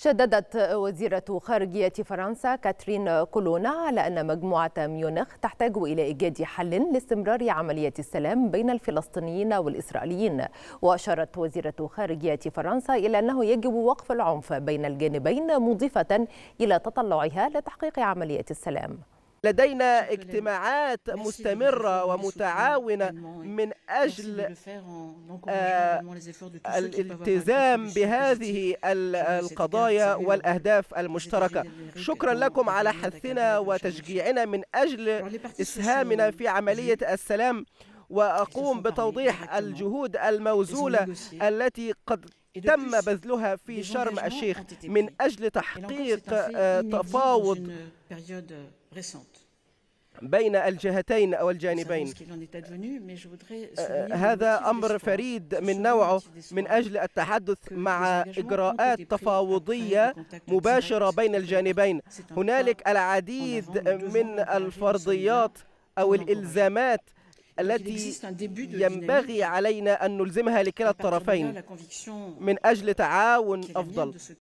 شددت وزيرة خارجية فرنسا كاترين كولونا على أن مجموعة ميونخ تحتاج إلى إيجاد حل لاستمرار عملية السلام بين الفلسطينيين والإسرائيليين وأشارت وزيرة خارجية فرنسا إلى أنه يجب وقف العنف بين الجانبين مضيفة إلى تطلعها لتحقيق عملية السلام لدينا اجتماعات مستمرة ومتعاونة من أجل آه، الالتزام بهذه القضايا والأهداف المشتركة شكرا لكم على حثنا وتشجيعنا من أجل إسهامنا في عملية السلام وأقوم بتوضيح الجهود الموزولة التي قد تم بذلها في شرم الشيخ من أجل تحقيق آه، تفاوض بين الجهتين أو الجانبين آه، هذا أمر فريد من نوعه من أجل التحدث مع إجراءات تفاوضية مباشرة بين الجانبين هنالك العديد من الفرضيات أو الإلزامات التي ينبغي علينا أن نلزمها لكلا الطرفين من أجل تعاون أفضل